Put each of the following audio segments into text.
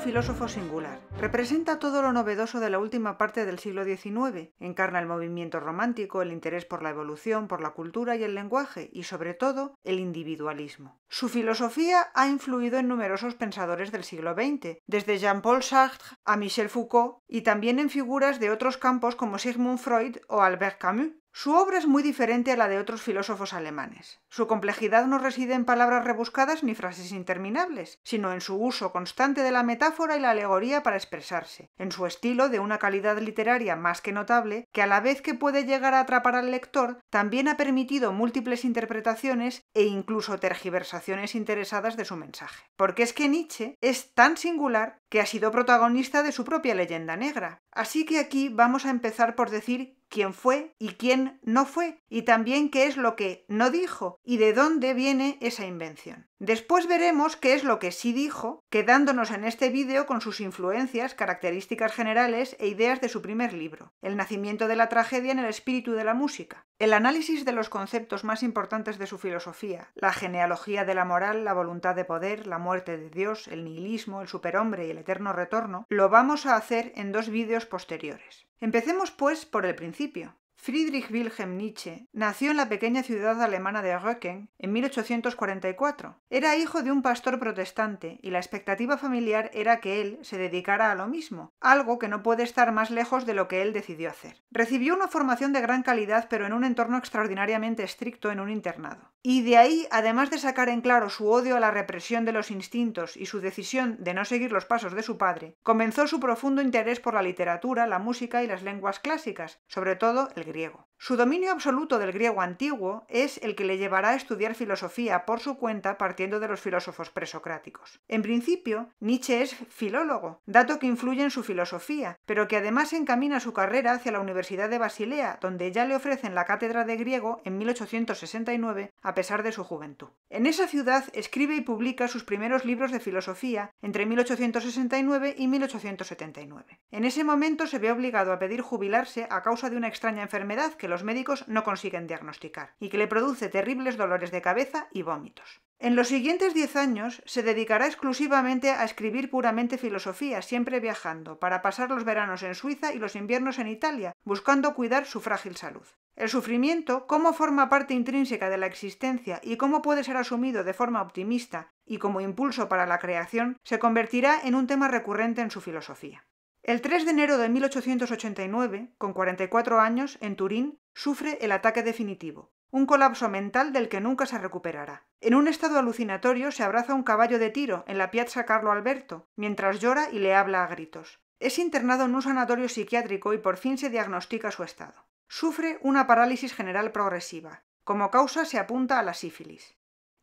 filósofo singular. Representa todo lo novedoso de la última parte del siglo XIX, encarna el movimiento romántico, el interés por la evolución, por la cultura y el lenguaje, y sobre todo, el individualismo. Su filosofía ha influido en numerosos pensadores del siglo XX, desde Jean-Paul Sartre a Michel Foucault, y también en figuras de otros campos como Sigmund Freud o Albert Camus. Su obra es muy diferente a la de otros filósofos alemanes. Su complejidad no reside en palabras rebuscadas ni frases interminables, sino en su uso constante de la metáfora y la alegoría para expresarse, en su estilo de una calidad literaria más que notable, que a la vez que puede llegar a atrapar al lector, también ha permitido múltiples interpretaciones e incluso tergiversaciones interesadas de su mensaje. Porque es que Nietzsche es tan singular que ha sido protagonista de su propia leyenda negra. Así que aquí vamos a empezar por decir quién fue y quién no fue, y también qué es lo que no dijo y de dónde viene esa invención. Después veremos qué es lo que sí dijo, quedándonos en este vídeo con sus influencias, características generales e ideas de su primer libro, El nacimiento de la tragedia en el espíritu de la música, el análisis de los conceptos más importantes de su filosofía, la genealogía de la moral, la voluntad de poder, la muerte de Dios, el nihilismo, el superhombre y el eterno retorno, lo vamos a hacer en dos vídeos posteriores. Empecemos pues por el principio. Friedrich Wilhelm Nietzsche nació en la pequeña ciudad alemana de Röcken en 1844. Era hijo de un pastor protestante y la expectativa familiar era que él se dedicara a lo mismo, algo que no puede estar más lejos de lo que él decidió hacer. Recibió una formación de gran calidad pero en un entorno extraordinariamente estricto en un internado. Y de ahí, además de sacar en claro su odio a la represión de los instintos y su decisión de no seguir los pasos de su padre, comenzó su profundo interés por la literatura, la música y las lenguas clásicas, sobre todo el griego. Su dominio absoluto del griego antiguo es el que le llevará a estudiar filosofía por su cuenta partiendo de los filósofos presocráticos. En principio, Nietzsche es filólogo, dato que influye en su filosofía, pero que además encamina su carrera hacia la Universidad de Basilea, donde ya le ofrecen la cátedra de griego en 1869 a pesar de su juventud. En esa ciudad escribe y publica sus primeros libros de filosofía entre 1869 y 1879. En ese momento se ve obligado a pedir jubilarse a causa de una extraña enfermedad que los médicos no consiguen diagnosticar y que le produce terribles dolores de cabeza y vómitos. En los siguientes 10 años se dedicará exclusivamente a escribir puramente filosofía, siempre viajando, para pasar los veranos en Suiza y los inviernos en Italia, buscando cuidar su frágil salud. El sufrimiento, cómo forma parte intrínseca de la existencia y cómo puede ser asumido de forma optimista y como impulso para la creación, se convertirá en un tema recurrente en su filosofía. El 3 de enero de 1889, con 44 años, en Turín, sufre el ataque definitivo, un colapso mental del que nunca se recuperará. En un estado alucinatorio se abraza un caballo de tiro en la Piazza Carlo Alberto, mientras llora y le habla a gritos. Es internado en un sanatorio psiquiátrico y por fin se diagnostica su estado. Sufre una parálisis general progresiva. Como causa se apunta a la sífilis.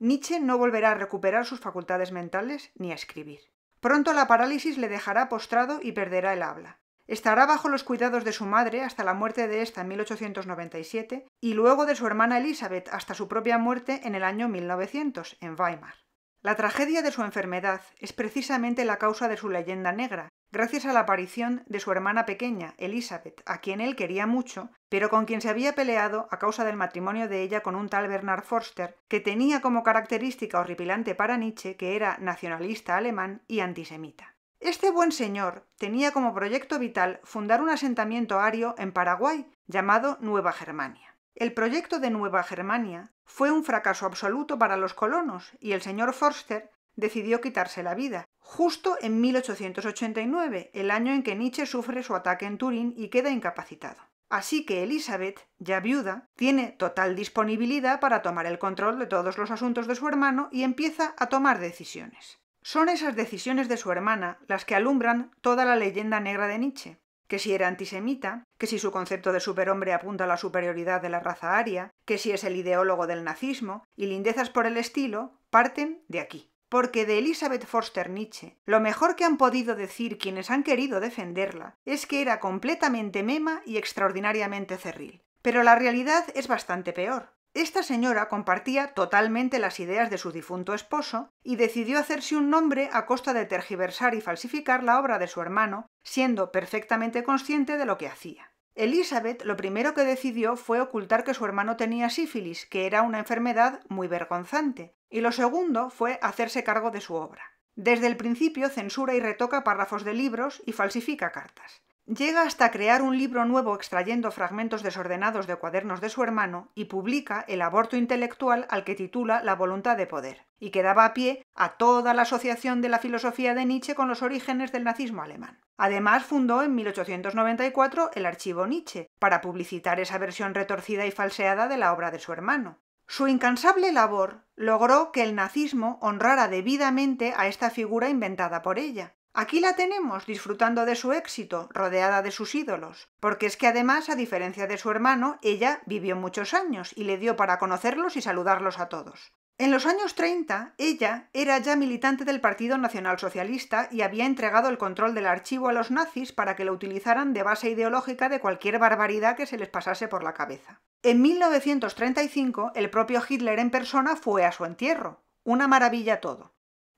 Nietzsche no volverá a recuperar sus facultades mentales ni a escribir. Pronto la parálisis le dejará postrado y perderá el habla. Estará bajo los cuidados de su madre hasta la muerte de esta en 1897 y luego de su hermana Elizabeth hasta su propia muerte en el año 1900, en Weimar. La tragedia de su enfermedad es precisamente la causa de su leyenda negra, gracias a la aparición de su hermana pequeña, Elizabeth, a quien él quería mucho, pero con quien se había peleado a causa del matrimonio de ella con un tal Bernard Forster, que tenía como característica horripilante para Nietzsche que era nacionalista alemán y antisemita. Este buen señor tenía como proyecto vital fundar un asentamiento ario en Paraguay llamado Nueva Germania. El proyecto de Nueva Germania fue un fracaso absoluto para los colonos y el señor Forster decidió quitarse la vida, justo en 1889, el año en que Nietzsche sufre su ataque en Turín y queda incapacitado. Así que Elizabeth, ya viuda, tiene total disponibilidad para tomar el control de todos los asuntos de su hermano y empieza a tomar decisiones. Son esas decisiones de su hermana las que alumbran toda la leyenda negra de Nietzsche, que si era antisemita, que si su concepto de superhombre apunta a la superioridad de la raza aria, que si es el ideólogo del nazismo y lindezas por el estilo, parten de aquí porque de Elizabeth Forster Nietzsche, lo mejor que han podido decir quienes han querido defenderla es que era completamente mema y extraordinariamente cerril. Pero la realidad es bastante peor. Esta señora compartía totalmente las ideas de su difunto esposo y decidió hacerse un nombre a costa de tergiversar y falsificar la obra de su hermano, siendo perfectamente consciente de lo que hacía. Elizabeth lo primero que decidió fue ocultar que su hermano tenía sífilis, que era una enfermedad muy vergonzante, y lo segundo fue hacerse cargo de su obra. Desde el principio censura y retoca párrafos de libros y falsifica cartas. Llega hasta crear un libro nuevo extrayendo fragmentos desordenados de cuadernos de su hermano y publica El aborto intelectual al que titula La voluntad de poder, y que daba pie a toda la asociación de la filosofía de Nietzsche con los orígenes del nazismo alemán. Además, fundó en 1894 el Archivo Nietzsche, para publicitar esa versión retorcida y falseada de la obra de su hermano. Su incansable labor logró que el nazismo honrara debidamente a esta figura inventada por ella, Aquí la tenemos disfrutando de su éxito, rodeada de sus ídolos, porque es que además, a diferencia de su hermano, ella vivió muchos años y le dio para conocerlos y saludarlos a todos. En los años 30, ella era ya militante del Partido Nacional Socialista y había entregado el control del archivo a los nazis para que lo utilizaran de base ideológica de cualquier barbaridad que se les pasase por la cabeza. En 1935, el propio Hitler en persona fue a su entierro. Una maravilla todo.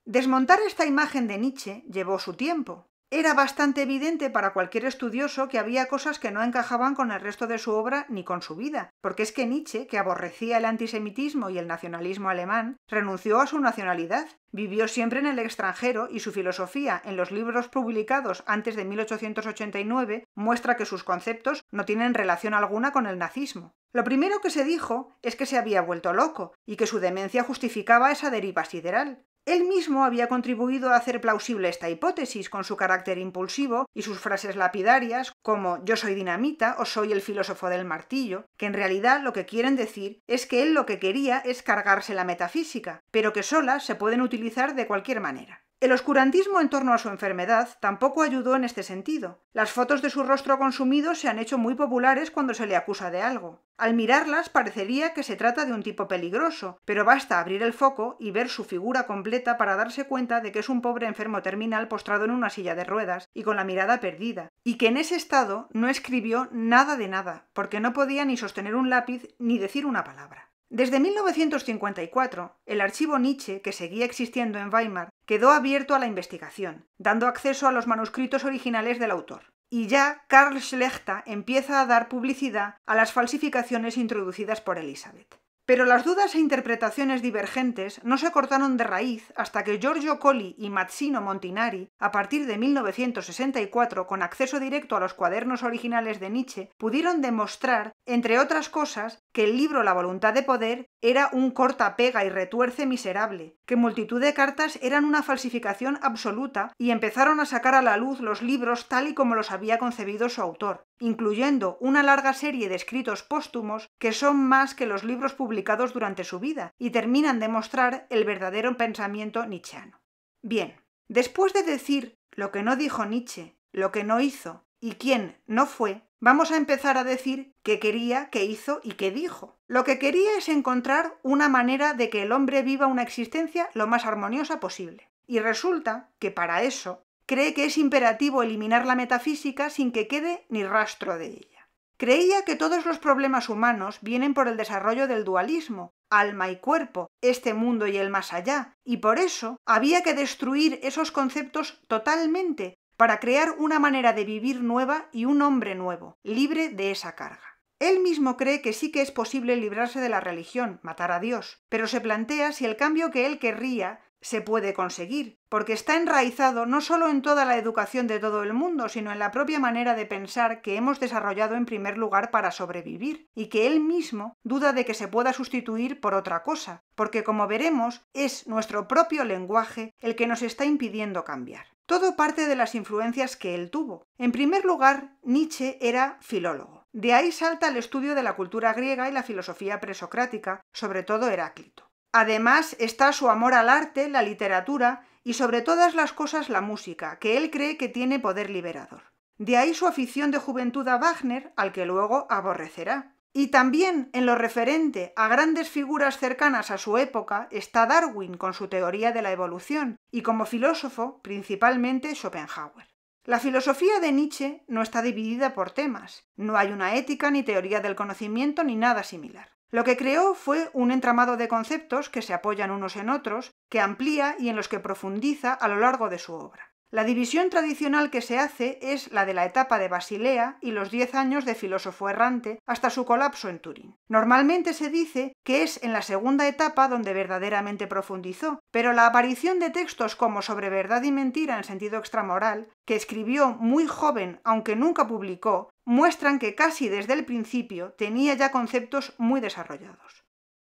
Desmontar esta imagen de Nietzsche llevó su tiempo. Era bastante evidente para cualquier estudioso que había cosas que no encajaban con el resto de su obra ni con su vida, porque es que Nietzsche, que aborrecía el antisemitismo y el nacionalismo alemán, renunció a su nacionalidad, vivió siempre en el extranjero y su filosofía en los libros publicados antes de 1889 muestra que sus conceptos no tienen relación alguna con el nazismo. Lo primero que se dijo es que se había vuelto loco y que su demencia justificaba esa deriva sideral, él mismo había contribuido a hacer plausible esta hipótesis con su carácter impulsivo y sus frases lapidarias como yo soy dinamita o soy el filósofo del martillo, que en realidad lo que quieren decir es que él lo que quería es cargarse la metafísica, pero que solas se pueden utilizar de cualquier manera. El oscurantismo en torno a su enfermedad tampoco ayudó en este sentido. Las fotos de su rostro consumido se han hecho muy populares cuando se le acusa de algo. Al mirarlas parecería que se trata de un tipo peligroso, pero basta abrir el foco y ver su figura completa para darse cuenta de que es un pobre enfermo terminal postrado en una silla de ruedas y con la mirada perdida, y que en ese estado no escribió nada de nada, porque no podía ni sostener un lápiz ni decir una palabra. Desde 1954, el archivo Nietzsche, que seguía existiendo en Weimar, quedó abierto a la investigación, dando acceso a los manuscritos originales del autor. Y ya Karl Schlechter empieza a dar publicidad a las falsificaciones introducidas por Elisabeth. Pero las dudas e interpretaciones divergentes no se cortaron de raíz hasta que Giorgio Colli y Mazzino Montinari, a partir de 1964, con acceso directo a los cuadernos originales de Nietzsche, pudieron demostrar, entre otras cosas, que el libro La voluntad de poder era un corta pega y retuerce miserable, que multitud de cartas eran una falsificación absoluta y empezaron a sacar a la luz los libros tal y como los había concebido su autor, incluyendo una larga serie de escritos póstumos que son más que los libros publicados durante su vida y terminan de mostrar el verdadero pensamiento nietzscheano. Bien, después de decir lo que no dijo Nietzsche, lo que no hizo y quién no fue, Vamos a empezar a decir qué quería, qué hizo y qué dijo. Lo que quería es encontrar una manera de que el hombre viva una existencia lo más armoniosa posible. Y resulta que para eso cree que es imperativo eliminar la metafísica sin que quede ni rastro de ella. Creía que todos los problemas humanos vienen por el desarrollo del dualismo, alma y cuerpo, este mundo y el más allá, y por eso había que destruir esos conceptos totalmente para crear una manera de vivir nueva y un hombre nuevo, libre de esa carga. Él mismo cree que sí que es posible librarse de la religión, matar a Dios, pero se plantea si el cambio que él querría se puede conseguir, porque está enraizado no solo en toda la educación de todo el mundo, sino en la propia manera de pensar que hemos desarrollado en primer lugar para sobrevivir, y que él mismo duda de que se pueda sustituir por otra cosa, porque como veremos, es nuestro propio lenguaje el que nos está impidiendo cambiar. Todo parte de las influencias que él tuvo. En primer lugar, Nietzsche era filólogo. De ahí salta el estudio de la cultura griega y la filosofía presocrática, sobre todo Heráclito. Además está su amor al arte, la literatura y sobre todas las cosas la música, que él cree que tiene poder liberador. De ahí su afición de juventud a Wagner, al que luego aborrecerá. Y también en lo referente a grandes figuras cercanas a su época está Darwin con su teoría de la evolución y como filósofo principalmente Schopenhauer. La filosofía de Nietzsche no está dividida por temas, no hay una ética ni teoría del conocimiento ni nada similar. Lo que creó fue un entramado de conceptos que se apoyan unos en otros, que amplía y en los que profundiza a lo largo de su obra. La división tradicional que se hace es la de la etapa de Basilea y los diez años de filósofo errante hasta su colapso en Turín. Normalmente se dice que es en la segunda etapa donde verdaderamente profundizó, pero la aparición de textos como Sobre verdad y mentira en sentido extramoral, que escribió muy joven aunque nunca publicó, muestran que casi desde el principio tenía ya conceptos muy desarrollados.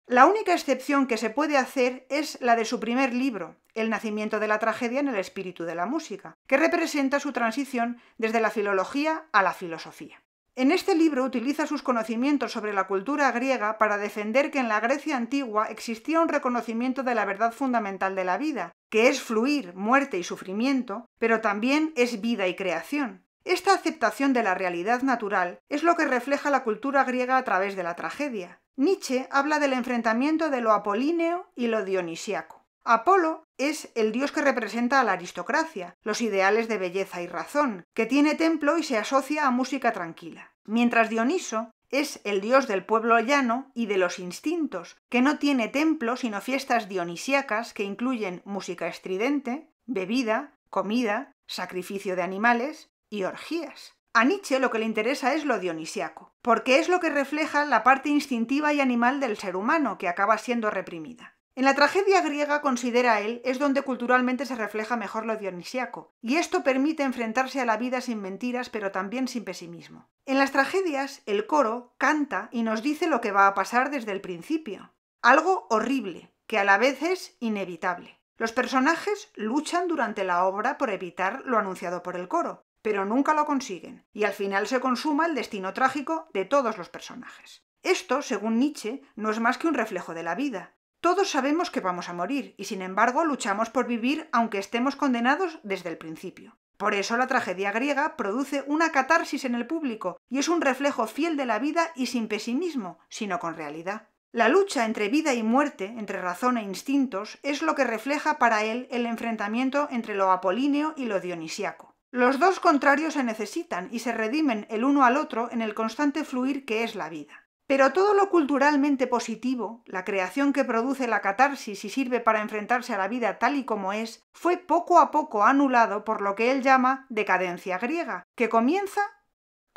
La única excepción que se puede hacer es la de su primer libro, El nacimiento de la tragedia en el espíritu de la música, que representa su transición desde la filología a la filosofía. En este libro utiliza sus conocimientos sobre la cultura griega para defender que en la Grecia antigua existía un reconocimiento de la verdad fundamental de la vida, que es fluir, muerte y sufrimiento, pero también es vida y creación. Esta aceptación de la realidad natural es lo que refleja la cultura griega a través de la tragedia, Nietzsche habla del enfrentamiento de lo apolíneo y lo dionisiaco. Apolo es el dios que representa a la aristocracia, los ideales de belleza y razón, que tiene templo y se asocia a música tranquila, mientras Dioniso es el dios del pueblo llano y de los instintos, que no tiene templo sino fiestas dionisiacas que incluyen música estridente, bebida, comida, sacrificio de animales y orgías. A Nietzsche lo que le interesa es lo dionisiaco, porque es lo que refleja la parte instintiva y animal del ser humano que acaba siendo reprimida. En la tragedia griega, considera él, es donde culturalmente se refleja mejor lo dionisiaco, y esto permite enfrentarse a la vida sin mentiras, pero también sin pesimismo. En las tragedias, el coro canta y nos dice lo que va a pasar desde el principio. Algo horrible, que a la vez es inevitable. Los personajes luchan durante la obra por evitar lo anunciado por el coro, pero nunca lo consiguen, y al final se consuma el destino trágico de todos los personajes. Esto, según Nietzsche, no es más que un reflejo de la vida. Todos sabemos que vamos a morir, y sin embargo luchamos por vivir aunque estemos condenados desde el principio. Por eso la tragedia griega produce una catarsis en el público y es un reflejo fiel de la vida y sin pesimismo, sino con realidad. La lucha entre vida y muerte, entre razón e instintos, es lo que refleja para él el enfrentamiento entre lo apolíneo y lo dionisiaco. Los dos contrarios se necesitan y se redimen el uno al otro en el constante fluir que es la vida. Pero todo lo culturalmente positivo, la creación que produce la catarsis y sirve para enfrentarse a la vida tal y como es, fue poco a poco anulado por lo que él llama decadencia griega, que comienza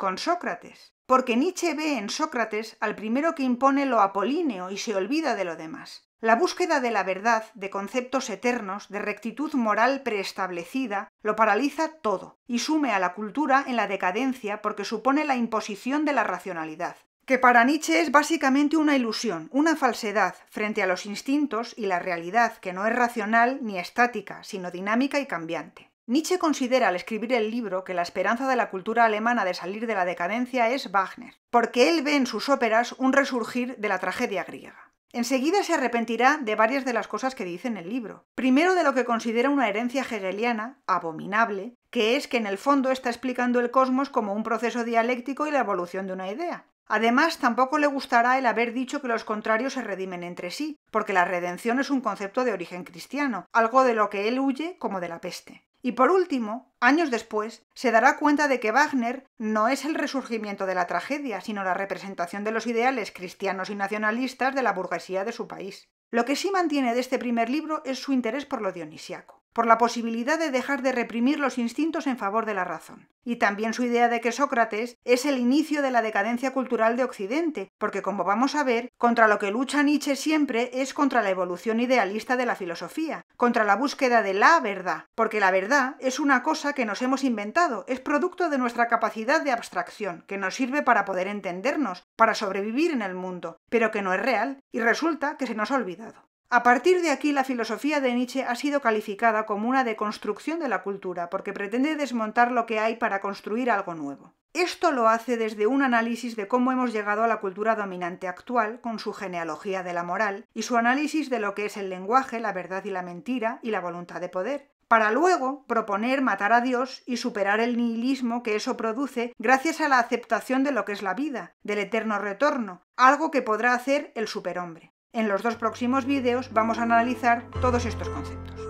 con Sócrates, porque Nietzsche ve en Sócrates al primero que impone lo apolíneo y se olvida de lo demás. La búsqueda de la verdad, de conceptos eternos, de rectitud moral preestablecida, lo paraliza todo y sume a la cultura en la decadencia porque supone la imposición de la racionalidad, que para Nietzsche es básicamente una ilusión, una falsedad frente a los instintos y la realidad que no es racional ni estática, sino dinámica y cambiante. Nietzsche considera al escribir el libro que la esperanza de la cultura alemana de salir de la decadencia es Wagner, porque él ve en sus óperas un resurgir de la tragedia griega. Enseguida se arrepentirá de varias de las cosas que dice en el libro. Primero de lo que considera una herencia hegeliana, abominable, que es que en el fondo está explicando el cosmos como un proceso dialéctico y la evolución de una idea. Además, tampoco le gustará el haber dicho que los contrarios se redimen entre sí, porque la redención es un concepto de origen cristiano, algo de lo que él huye como de la peste. Y por último, años después, se dará cuenta de que Wagner no es el resurgimiento de la tragedia, sino la representación de los ideales cristianos y nacionalistas de la burguesía de su país. Lo que sí mantiene de este primer libro es su interés por lo dionisiaco, por la posibilidad de dejar de reprimir los instintos en favor de la razón, y también su idea de que Sócrates es el inicio de la decadencia cultural de Occidente, porque como vamos a ver, contra lo que lucha Nietzsche siempre es contra la evolución idealista de la filosofía, contra la búsqueda de la verdad, porque la verdad es una cosa que nos hemos inventado, es producto de nuestra capacidad de abstracción, que nos sirve para poder entendernos, para sobrevivir en el mundo, pero que no es real y resulta que se nos ha olvidado. A partir de aquí, la filosofía de Nietzsche ha sido calificada como una deconstrucción de la cultura, porque pretende desmontar lo que hay para construir algo nuevo. Esto lo hace desde un análisis de cómo hemos llegado a la cultura dominante actual, con su genealogía de la moral, y su análisis de lo que es el lenguaje, la verdad y la mentira, y la voluntad de poder, para luego proponer matar a Dios y superar el nihilismo que eso produce gracias a la aceptación de lo que es la vida, del eterno retorno, algo que podrá hacer el superhombre. En los dos próximos vídeos vamos a analizar todos estos conceptos.